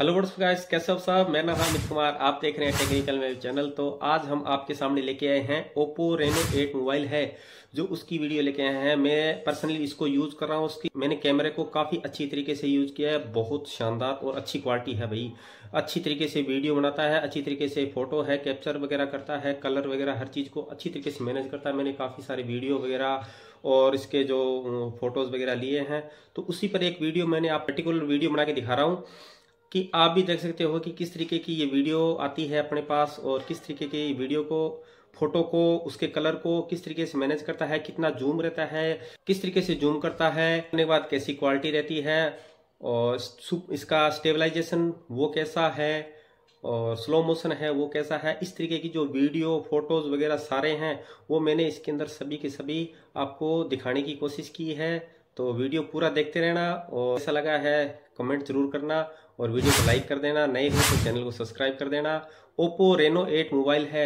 hello words guys कैसे हो साहब मैं नाम अमित कुमार आप देख रहे हैं टेक्निकल मेरे चैनल तो आज हम आपके सामने लेके आए हैं ओप्पो रेनो 8 मोबाइल है जो उसकी वीडियो लेके आए हैं मैं पर्सनली इसको यूज कर रहा हूँ उसकी मैंने कैमरे को काफ़ी अच्छी तरीके से यूज किया है बहुत शानदार और अच्छी क्वालिटी है भाई अच्छी तरीके से वीडियो बनाता है अच्छी तरीके से फोटो है कैप्चर वगैरह करता है कलर वगैरह हर चीज़ को अच्छी तरीके से मैनेज करता है मैंने काफ़ी सारे वीडियो वगैरह और इसके जो फोटोज़ वगैरह लिए हैं तो उसी पर एक वीडियो मैंने आप पर्टिकुलर वीडियो बना के दिखा रहा हूँ कि आप भी देख सकते हो कि किस तरीके की ये वीडियो आती है अपने पास और किस तरीके की वीडियो को फोटो को उसके कलर को किस तरीके से मैनेज करता है कितना जूम रहता है किस तरीके से जूम करता है करने के बाद कैसी क्वालिटी रहती है और इसका स्टेबलाइजेशन वो कैसा है और स्लो मोशन है वो कैसा है इस तरीके की जो वीडियो फोटोज़ वगैरह सारे हैं वो मैंने इसके अंदर सभी के सभी आपको दिखाने की कोशिश की है तो वीडियो पूरा देखते रहना और ऐसा लगा है कमेंट जरूर करना और वीडियो को लाइक कर देना नए हो तो चैनल को सब्सक्राइब कर देना ओप्पो रेनो 8 मोबाइल है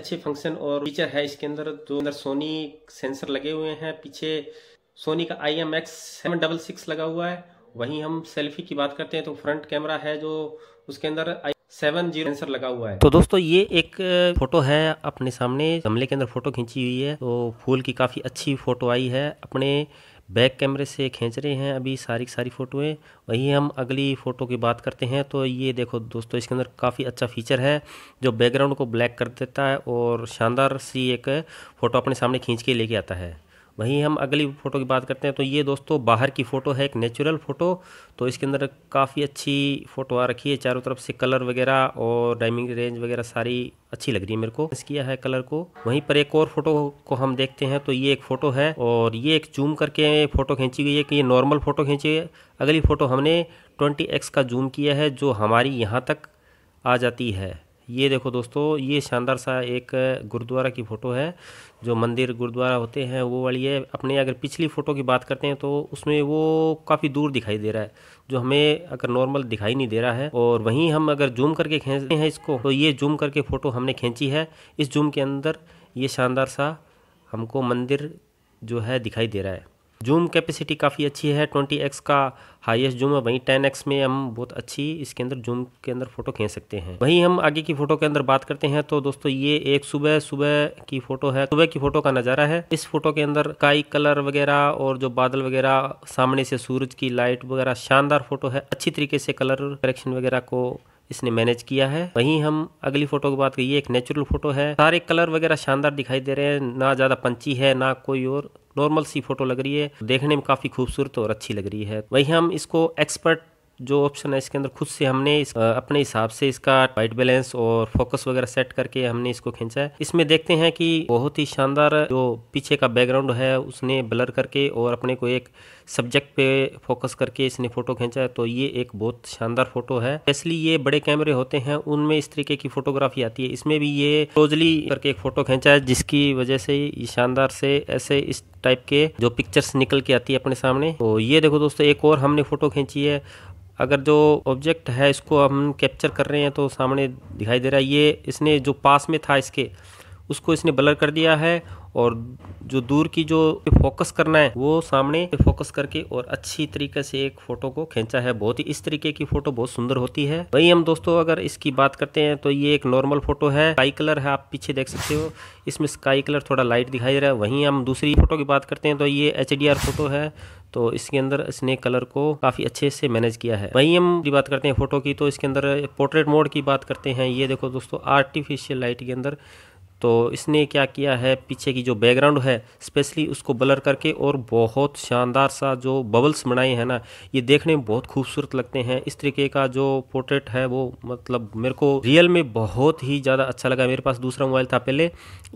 अच्छे फंक्शन और फीचर है इसके अंदर जो अंदर सोनी सेंसर लगे हुए हैं पीछे सोनी का I M X seven double six लगा हुआ है वहीं हम सेल्फी की बात करते हैं तो फ्रंट कैमरा है जो उसके अंदर सेवन जीरो सेंसर लगा हुआ है तो दोस्तों ये एक फोटो है अपने सामने गमले के अंदर फोटो खींची हुई है तो फूल की काफ़ी अच्छी फोटो आई है अपने बैक कैमरे से खींच रहे हैं अभी सारी की सारी फ़ोटोएँ वहीं हम अगली फ़ोटो की बात करते हैं तो ये देखो दोस्तों इसके अंदर काफ़ी अच्छा फीचर है जो बैकग्राउंड को ब्लैक कर देता है और शानदार सी एक फ़ोटो अपने सामने खींच के लेके आता है वहीं हम अगली फ़ोटो की बात करते हैं तो ये दोस्तों बाहर की फ़ोटो है एक नेचुरल फ़ोटो तो इसके अंदर काफ़ी अच्छी फ़ोटो आ रखी है चारों तरफ से कलर वगैरह और डाइमिंग रेंज वगैरह सारी अच्छी लग रही है मेरे को मिस किया है कलर को वहीं पर एक और फ़ोटो को हम देखते हैं तो ये एक फ़ोटो है और ये एक जूम करके फ़ोटो खींची गई है कि ये नॉर्मल फ़ोटो खींची है अगली फ़ोटो हमने ट्वेंटी एक्स का जूम किया है जो हमारी यहाँ तक आ जाती है ये देखो दोस्तों ये शानदार सा एक गुरुद्वारा की फ़ोटो है जो मंदिर गुरुद्वारा होते हैं वो वाली है अपने अगर पिछली फ़ोटो की बात करते हैं तो उसमें वो काफ़ी दूर दिखाई दे रहा है जो हमें अगर नॉर्मल दिखाई नहीं दे रहा है और वहीं हम अगर जूम करके खींचते हैं इसको तो ये जूम करके फ़ोटो हमने खींची है इस जूम के अंदर ये शानदार सा हमको मंदिर जो है दिखाई दे रहा है जूम कैपेसिटी काफ़ी अच्छी है ट्वेंटी एक्स का हाईएस्ट जूम है वहीं टेन एक्स में हम बहुत अच्छी इसके अंदर जूम के अंदर फ़ोटो खींच सकते हैं वहीं हम आगे की फ़ोटो के अंदर बात करते हैं तो दोस्तों ये एक सुबह सुबह की फ़ोटो है सुबह की फ़ोटो का नज़ारा है इस फ़ोटो के अंदर काई कलर वगैरह और जो बादल वगैरह सामने से सूरज की लाइट वगैरह शानदार फ़ोटो है अच्छी तरीके से कलर करेक्शन वगैरह को इसने मैनेज किया है वहीं हम अगली फोटो की बात करिए एक नेचुरल फोटो है सारे कलर वगैरह शानदार दिखाई दे रहे हैं ना ज़्यादा पंची है ना कोई और नॉर्मल सी फोटो लग रही है देखने में काफ़ी खूबसूरत और अच्छी लग रही है वही हम इसको एक्सपर्ट जो ऑप्शन है इसके अंदर खुद से हमने इस, अपने हिसाब से इसका वाइट बैलेंस और फोकस वगैरह सेट करके हमने इसको खींचा है इसमें देखते हैं कि बहुत ही शानदार जो पीछे का बैकग्राउंड है उसने ब्लर करके और अपने को एक सब्जेक्ट पे फोकस करके इसने फ़ोटो खींचा है तो ये एक बहुत शानदार फ़ोटो है स्पेशली ये बड़े कैमरे होते हैं उनमें इस तरीके की फ़ोटोग्राफी आती है इसमें भी ये क्लोजली करके एक फ़ोटो खींचा है जिसकी वजह से ये शानदार से ऐसे इस टाइप के जो पिक्चर्स निकल के आती है अपने सामने तो ये देखो दोस्तों एक और हमने फ़ोटो खींची है अगर जो ऑब्जेक्ट है इसको हम कैप्चर कर रहे हैं तो सामने दिखाई दे रहा है ये इसने जो पास में था इसके उसको इसने ब्लर कर दिया है और जो दूर की जो फोकस करना है वो सामने फोकस करके और अच्छी तरीके से एक फोटो को खींचा है बहुत ही इस तरीके की फोटो बहुत सुंदर होती है वही हम दोस्तों अगर इसकी बात करते हैं तो ये एक नॉर्मल फोटो है स्काई कलर है आप पीछे देख सकते हो इसमें स्काई कलर थोड़ा लाइट दिखाई दे रहा है वहीं हम दूसरी फोटो की बात करते हैं तो ये एच फोटो है तो इसके अंदर इसने कलर को काफ़ी अच्छे से मैनेज किया है वहीं हम की बात करते हैं फोटो की तो इसके अंदर पोर्ट्रेट मोड की बात करते हैं ये देखो दोस्तों आर्टिफिशियल लाइट के अंदर तो इसने क्या किया है पीछे की जो बैकग्राउंड है स्पेशली उसको ब्लर करके और बहुत शानदार सा जो बबल्स बनाए हैं ना ये देखने में बहुत खूबसूरत लगते हैं इस तरीके का जो पोर्ट्रेट है वो मतलब मेरे को रियल में बहुत ही ज़्यादा अच्छा लगा मेरे पास दूसरा मोबाइल था पहले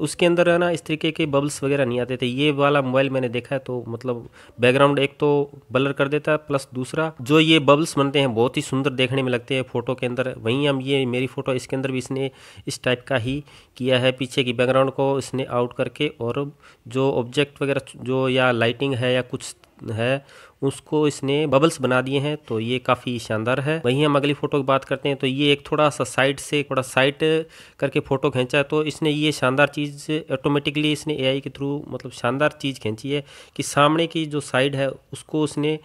उसके अंदर है ना इस तरीके के बबल्स वगैरह नहीं आते थे ये वाला मोबाइल मैंने देखा है तो मतलब बैकग्राउंड एक तो ब्लर कर देता है प्लस दूसरा जो ये बबल्स बनते हैं बहुत ही सुंदर देखने में लगते हैं फ़ोटो के अंदर वहीं हम ये मेरी फ़ोटो इसके अंदर भी इसने इस टाइप का ही किया है पीछे पीछे की बैकग्राउंड को इसने आउट करके और जो ऑब्जेक्ट वगैरह जो या लाइटिंग है या कुछ है उसको इसने बबल्स बना दिए हैं तो ये काफ़ी शानदार है वहीं हम अगली फ़ोटो की बात करते हैं तो ये एक थोड़ा सा साइड से थोड़ा साइड करके फ़ोटो खींचा है तो इसने ये शानदार चीज़ ऑटोमेटिकली इसने एआई के थ्रू मतलब शानदार चीज़ खींची है कि सामने की जो साइड है उसको उसने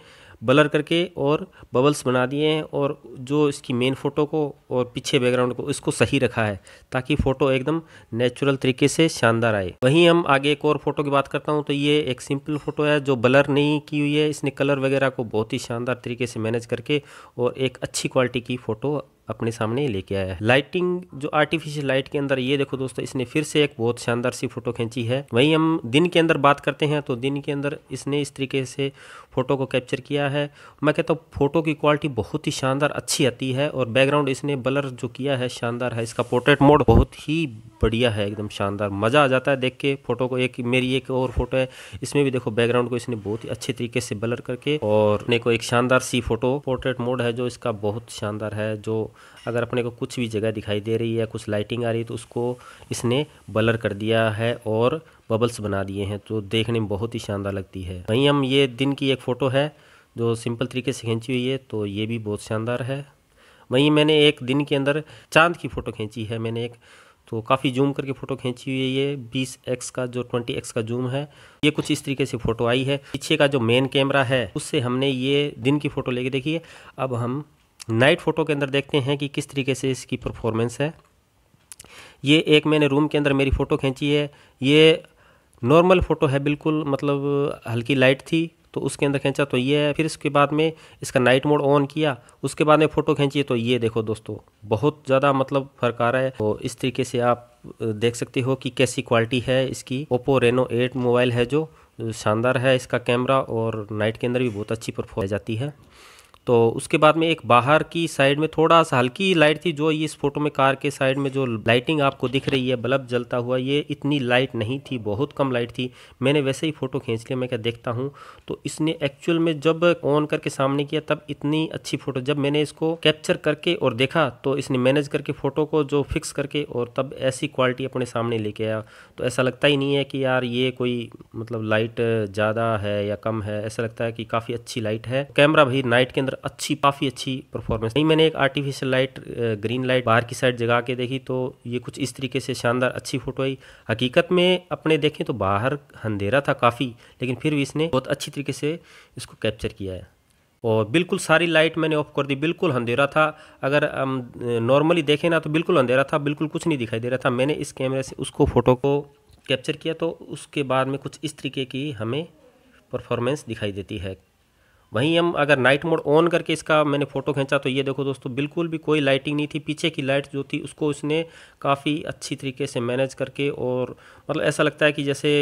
ब्लर करके और बबल्स बना दिए हैं और जो इसकी मेन फ़ोटो को और पीछे बैकग्राउंड को इसको सही रखा है ताकि फ़ोटो एकदम नेचुरल तरीके से शानदार आए वहीं हम आगे एक और फ़ोटो की बात करता हूँ तो ये एक सिंपल फ़ोटो है जो ब्लर नहीं की हुई है इसने कलर वगैरह को बहुत ही शानदार तरीके से मैनेज करके और एक अच्छी क्वालिटी की फ़ोटो अपने सामने लेके आया है लाइटिंग जो आर्टिफिशियल लाइट के अंदर ये देखो दोस्तों इसने फिर से एक बहुत शानदार सी फोटो खींची है वहीं हम दिन के अंदर बात करते हैं तो दिन के अंदर इसने इस तरीके से फोटो को कैप्चर किया है मैं कहता हूँ फोटो की क्वालिटी बहुत ही शानदार अच्छी आती है और बैकग्राउंड इसने बलर जो किया है शानदार है इसका पोर्ट्रेट मोड बहुत ही बढ़िया है एकदम शानदार मज़ा आ जाता है देख के फोटो को एक मेरी एक और फोटो है इसमें भी देखो बैकग्राउंड को इसने बहुत ही अच्छे तरीके से बलर करके और अपने को एक शानदार सी फोटो पोर्ट्रेट मोड है जो इसका बहुत शानदार है जो अगर अपने को कुछ भी जगह दिखाई दे रही है कुछ लाइटिंग आ रही है तो उसको इसने बलर कर दिया है और बबल्स बना दिए हैं तो देखने में बहुत ही शानदार लगती है वहीं हम ये दिन की एक फ़ोटो है जो सिंपल तरीके से खींची हुई है तो ये भी बहुत शानदार है वहीं मैंने एक दिन के अंदर चांद की फ़ोटो खींची है मैंने एक तो काफ़ी जूम करके फ़ोटो खींची हुई है ये बीस एक्स का जो ट्वेंटी एक्स का जूम है ये कुछ इस तरीके से फ़ोटो आई है पीछे का जो मेन कैमरा है उससे हमने ये दिन की फ़ोटो लेके देखी है अब हम नाइट फ़ोटो के अंदर देखते हैं कि किस तरीके से इसकी परफॉर्मेंस है ये एक मैंने रूम के अंदर मेरी फ़ोटो खींची है ये नॉर्मल फ़ोटो है बिल्कुल मतलब हल्की लाइट थी तो उसके अंदर खींचा तो ये है फिर इसके बाद में इसका नाइट मोड ऑन किया उसके बाद में फ़ोटो खींची तो ये देखो दोस्तों बहुत ज़्यादा मतलब फ़र्क आ रहा है तो इस तरीके से आप देख सकते हो कि कैसी क्वालिटी है इसकी ओप्पो रेनो एट मोबाइल है जो शानदार है इसका कैमरा और नाइट के अंदर भी बहुत अच्छी परफॉर्म जाती है तो उसके बाद में एक बाहर की साइड में थोड़ा सा हल्की लाइट थी जो इस फोटो में कार के साइड में जो लाइटिंग आपको दिख रही है बल्ब जलता हुआ ये इतनी लाइट नहीं थी बहुत कम लाइट थी मैंने वैसे ही फ़ोटो खींच लिया मैं क्या देखता हूँ तो इसने एक्चुअल में जब ऑन करके सामने किया तब इतनी अच्छी फ़ोटो जब मैंने इसको कैप्चर करके और देखा तो इसने मैनेज करके फ़ोटो को जो फिक्स करके और तब ऐसी क्वालिटी अपने सामने लेके आया तो ऐसा लगता ही नहीं है कि यार ये कोई मतलब लाइट ज़्यादा है या कम है ऐसा लगता है कि काफ़ी अच्छी लाइट है कैमरा भी नाइट के अंदर अच्छी काफ़ी अच्छी परफॉर्मेंस नहीं मैंने एक आर्टिफिशियल लाइट ग्रीन लाइट बाहर की साइड जगा के देखी तो ये कुछ इस तरीके से शानदार अच्छी फोटो आई हकीकत में अपने देखें तो बाहर अंधेरा था काफ़ी लेकिन फिर भी इसने बहुत अच्छी तरीके से इसको कैप्चर किया है और बिल्कुल सारी लाइट मैंने ऑफ कर दी बिल्कुल अंधेरा था अगर हम नॉर्मली देखें ना तो बिल्कुल अंधेरा था बिल्कुल कुछ नहीं दिखाई दे रहा था मैंने इस कैमरे से उसको फ़ोटो को कैप्चर किया तो उसके बाद में कुछ इस तरीके की हमें परफॉर्मेंस दिखाई देती है वहीं हम अगर नाइट मोड ऑन करके इसका मैंने फ़ोटो खींचा तो ये देखो दोस्तों बिल्कुल भी कोई लाइटिंग नहीं थी पीछे की लाइट जो थी उसको उसने काफ़ी अच्छी तरीके से मैनेज करके और मतलब ऐसा लगता है कि जैसे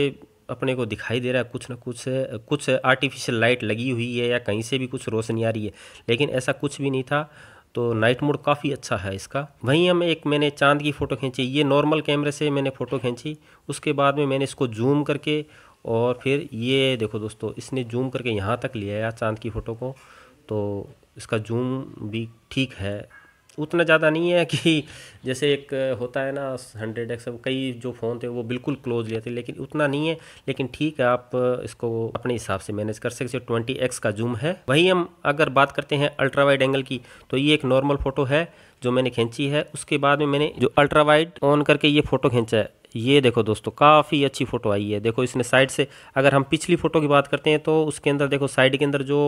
अपने को दिखाई दे रहा है कुछ ना कुछ कुछ आर्टिफिशियल लाइट लगी हुई है या कहीं से भी कुछ रोशनी आ रही है लेकिन ऐसा कुछ भी नहीं था तो नाइट मोड काफ़ी अच्छा है इसका वहीं हम एक मैंने चांद की फ़ोटो खींची ये नॉर्मल कैमरे से मैंने फ़ोटो खींची उसके बाद में मैंने इसको जूम करके और फिर ये देखो दोस्तों इसने जूम करके यहाँ तक लिया है चांद की फ़ोटो को तो इसका जूम भी ठीक है उतना ज़्यादा नहीं है कि जैसे एक होता है ना हंड्रेड एक्स कई जो फ़ोन थे वो बिल्कुल क्लोज लिए थे लेकिन उतना नहीं है लेकिन ठीक है आप इसको अपने हिसाब से मैनेज कर सकते हो ट्वेंटी एक्स का जूम है वहीं हम अगर बात करते हैं अल्ट्रा वाइड एंगल की तो ये एक नॉर्मल फ़ोटो है जो मैंने खींची है उसके बाद में मैंने जो अल्ट्रा वाइड ऑन करके ये फ़ोटो खींचा है ये देखो दोस्तों काफ़ी अच्छी फ़ोटो आई है देखो इसने साइड से अगर हम पिछली फ़ोटो की बात करते हैं तो उसके अंदर देखो साइड के अंदर जो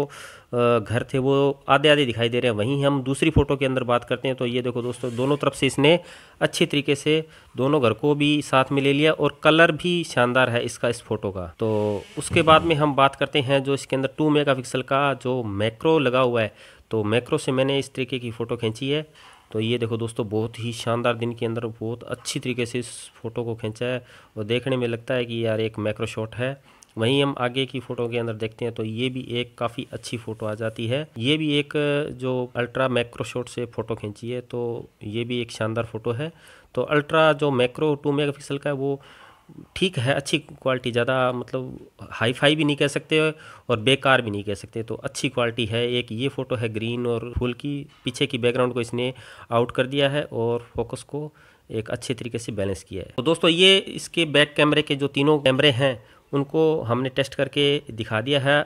घर थे वो आधे आधे दिखाई दे रहे हैं वहीं हम दूसरी फ़ोटो के अंदर बात करते हैं तो ये देखो दोस्तों दोनों तरफ से इसने अच्छे तरीके से दोनों घर को भी साथ में ले लिया और कलर भी शानदार है इसका इस फ़ोटो का तो उसके बाद में हम बात करते हैं जो इसके अंदर टू मेगा का जो मैक्रो लगा हुआ है तो मैक्रो से मैंने इस तरीके की फ़ोटो खींची है तो ये देखो दोस्तों बहुत ही शानदार दिन के अंदर बहुत अच्छी तरीके से इस फोटो को खींचा है और देखने में लगता है कि यार एक मैक्रो शॉट है वहीं हम आगे की फ़ोटो के अंदर देखते हैं तो ये भी एक काफ़ी अच्छी फ़ोटो आ जाती है ये भी एक जो अल्ट्रा मैक्रो शॉट से फ़ोटो खींची है तो ये भी एक शानदार फ़ोटो है तो अल्ट्रा जो मैक्रो टू मेगा पिक्सल का है वो ठीक है अच्छी क्वालिटी ज़्यादा मतलब हाई फाई भी नहीं कह सकते और बेकार भी नहीं कह सकते तो अच्छी क्वालिटी है एक ये फ़ोटो है ग्रीन और फूल की पीछे की बैकग्राउंड को इसने आउट कर दिया है और फोकस को एक अच्छे तरीके से बैलेंस किया है तो दोस्तों ये इसके बैक कैमरे के जो तीनों कैमरे हैं उनको हमने टेस्ट करके दिखा दिया है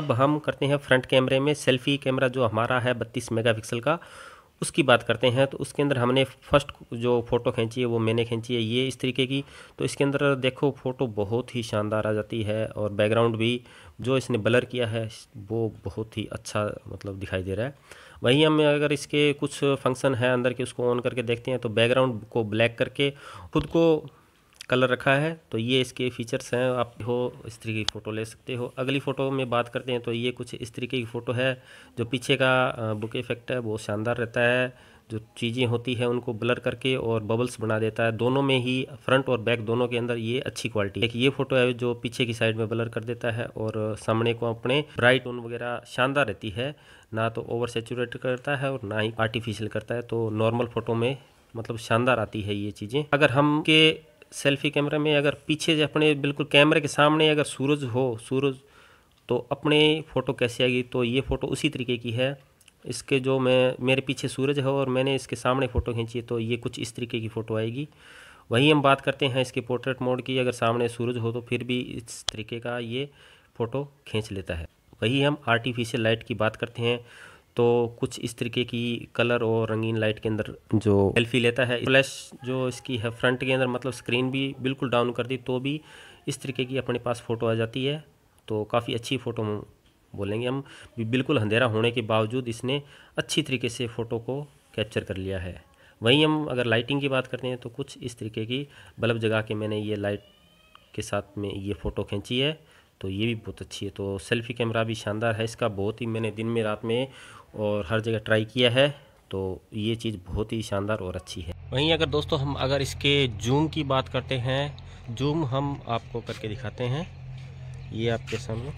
अब हम करते हैं फ्रंट कैमरे में सेल्फी कैमरा जो हमारा है बत्तीस मेगा का उसकी बात करते हैं तो उसके अंदर हमने फर्स्ट जो फ़ोटो खींची है वो मैंने खींची है ये इस तरीके की तो इसके अंदर देखो फ़ोटो बहुत ही शानदार आ जाती है और बैकग्राउंड भी जो इसने ब्लर किया है वो बहुत ही अच्छा मतलब दिखाई दे रहा है वहीं हम अगर इसके कुछ फंक्शन है अंदर के उसको ऑन करके देखते हैं तो बैकग्राउंड को ब्लैक करके खुद को कलर रखा है तो ये इसके फीचर्स हैं आप हो इस तरीके की फ़ोटो ले सकते हो अगली फ़ोटो में बात करते हैं तो ये कुछ इस तरीके की फ़ोटो है जो पीछे का बुक इफ़ेक्ट है वो शानदार रहता है जो चीज़ें होती हैं उनको ब्लर करके और बबल्स बना देता है दोनों में ही फ्रंट और बैक दोनों के अंदर ये अच्छी क्वालिटी एक ये फोटो है जो पीछे की साइड में ब्लर कर देता है और सामने को अपने ब्राइट टोन वगैरह शानदार रहती है ना तो ओवर सेचूरेट करता है और ना ही आर्टिफिशियल करता है तो नॉर्मल फोटो में मतलब शानदार आती है ये चीज़ें अगर हम के सेल्फी कैमरा में अगर पीछे जो अपने बिल्कुल कैमरे के सामने अगर सूरज हो सूरज तो अपने फ़ोटो कैसे आएगी तो ये फ़ोटो उसी तरीके की है इसके जो मैं मेरे पीछे सूरज है और मैंने इसके सामने फ़ोटो खींची है तो ये कुछ इस तरीके की फ़ोटो आएगी वहीं हम बात करते हैं इसके पोर्ट्रेट मोड की अगर सामने सूरज हो तो फिर भी इस तरीके का ये फ़ोटो खींच लेता है वही हम आर्टिफिशियल लाइट की बात करते हैं तो कुछ इस तरीके की कलर और रंगीन लाइट के अंदर जो सेल्फी लेता है फ्लैश जो इसकी है फ्रंट के अंदर मतलब स्क्रीन भी बिल्कुल डाउन कर दी तो भी इस तरीके की अपने पास फ़ोटो आ जाती है तो काफ़ी अच्छी फ़ोटो बोलेंगे हम बिल्कुल अंधेरा होने के बावजूद इसने अच्छी तरीके से फ़ोटो को कैप्चर कर लिया है वहीं हम अगर लाइटिंग की बात करते हैं तो कुछ इस तरीके की बल्ब जगा के मैंने ये लाइट के साथ में ये फ़ोटो खींची है तो ये भी बहुत अच्छी है तो सेल्फ़ी कैमरा भी शानदार है इसका बहुत ही मैंने दिन में रात में और हर जगह ट्राई किया है तो ये चीज़ बहुत ही शानदार और अच्छी है वहीं अगर दोस्तों हम अगर इसके जूम की बात करते हैं जूम हम आपको करके दिखाते हैं ये आपके सामने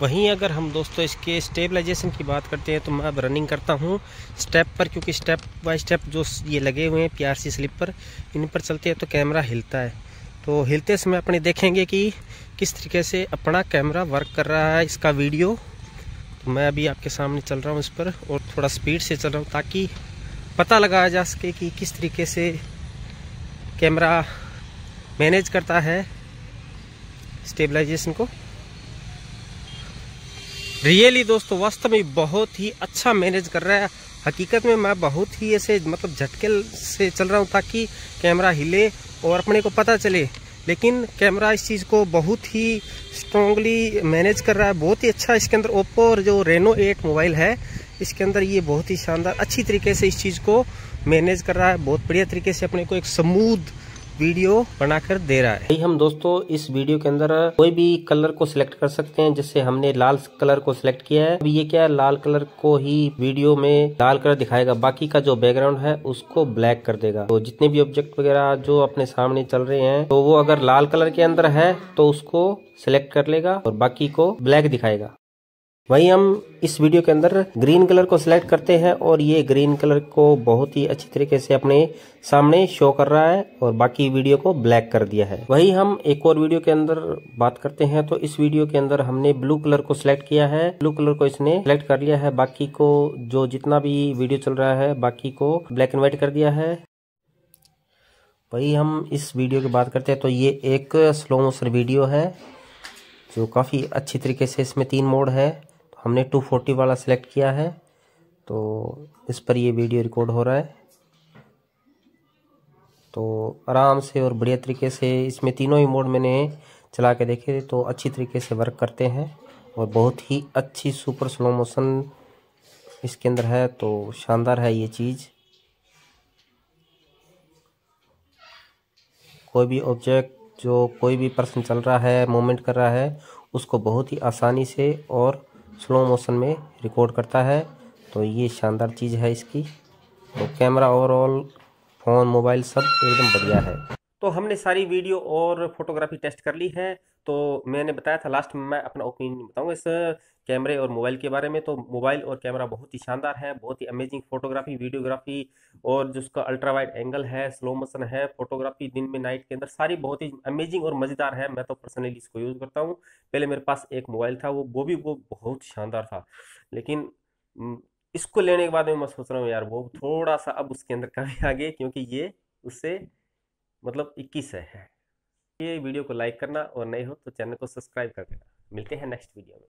वहीं अगर हम दोस्तों इसके स्टेबलाइजेशन की बात करते हैं तो मैं अब रनिंग करता हूँ स्टेप पर क्योंकि स्टेप बाय स्टेप जो ये लगे हुए हैं पीआरसी स्लिप पर इन पर चलते हैं तो कैमरा हिलता है तो हिलते समय अपने देखेंगे कि किस तरीके से अपना कैमरा वर्क कर रहा है इसका वीडियो तो मैं अभी आपके सामने चल रहा हूँ इस पर और थोड़ा स्पीड से चल रहा हूँ ताकि पता लगाया जा सके कि किस तरीके से कैमरा मैनेज करता है स्टेबलाइजेशन को रियली दोस्तों वास्तव में बहुत ही अच्छा मैनेज कर रहा है हकीकत में मैं बहुत ही ऐसे मतलब झटके से चल रहा हूँ ताकि कैमरा हिले और अपने को पता चले लेकिन कैमरा इस चीज़ को बहुत ही स्ट्रॉन्गली मैनेज कर रहा है बहुत ही अच्छा इसके अंदर ओप्पो और जो रेनो एट मोबाइल है इसके अंदर ये बहुत ही शानदार अच्छी तरीके से इस चीज़ को मैनेज कर रहा है बहुत बढ़िया तरीके से अपने को एक समूद वीडियो बनाकर दे रहा है हम दोस्तों इस वीडियो के अंदर कोई भी कलर को सिलेक्ट कर सकते हैं जैसे हमने लाल कलर को सिलेक्ट किया है अब ये क्या है लाल कलर को ही वीडियो में लाल कलर दिखाएगा बाकी का जो बैकग्राउंड है उसको ब्लैक कर देगा तो जितने भी ऑब्जेक्ट वगैरह जो अपने सामने चल रहे हैं तो वो अगर लाल कलर के अंदर है तो उसको सिलेक्ट कर लेगा और बाकी को ब्लैक दिखाएगा वहीं हम इस वीडियो के अंदर ग्रीन कलर को सिलेक्ट करते हैं और ये ग्रीन कलर को बहुत ही अच्छी तरीके से अपने सामने शो कर रहा है और बाकी वीडियो को ब्लैक कर दिया है वहीं हम एक और वीडियो के अंदर बात करते हैं तो इस वीडियो के अंदर हमने ब्लू कलर को सिलेक्ट किया है ब्लू कलर को इसने सिलेक्ट कर लिया है बाकी को जो जितना भी वीडियो चल रहा है बाकी को ब्लैक एंड व्हाइट कर दिया है वही हम इस वीडियो की बात करते हैं तो ये एक स्लो मोशन वीडियो है जो काफ़ी अच्छी तरीके से इसमें तीन मोड है हमने 240 वाला सेलेक्ट किया है तो इस पर ये वीडियो रिकॉर्ड हो रहा है तो आराम से और बढ़िया तरीके से इसमें तीनों ही मोड मैंने चला के देखे तो अच्छी तरीके से वर्क करते हैं और बहुत ही अच्छी सुपर स्लो मोशन इसके अंदर है तो शानदार है ये चीज़ कोई भी ऑब्जेक्ट जो कोई भी पर्सन चल रहा है मूवमेंट कर रहा है उसको बहुत ही आसानी से और स्लो मोशन में रिकॉर्ड करता है तो ये शानदार चीज़ है इसकी तो कैमरा ओवरऑल फ़ोन मोबाइल सब एकदम बढ़िया है तो हमने सारी वीडियो और फोटोग्राफी टेस्ट कर ली है तो मैंने बताया था लास्ट में मैं अपना ओपिनियन बताऊँगा इस कैमरे और मोबाइल के बारे में तो मोबाइल और कैमरा बहुत ही शानदार है बहुत ही अमेजिंग फोटोग्राफी वीडियोग्राफी और जो उसका अल्ट्रा वाइड एंगल है स्लो मोशन है फोटोग्राफी दिन में नाइट के अंदर सारी बहुत ही अमेजिंग और मज़ेदार है मैं तो पर्सनली इसको यूज़ करता हूँ पहले मेरे पास एक मोबाइल था वो वो भी वो बहुत शानदार था लेकिन इसको लेने के बाद में मैं सोच रहा हूँ यार वो थोड़ा सा अब उसके अंदर कभी आगे क्योंकि ये उससे मतलब इक्कीस है ये वीडियो को लाइक करना और नहीं हो तो चैनल को सब्सक्राइब कर देना मिलते हैं नेक्स्ट वीडियो में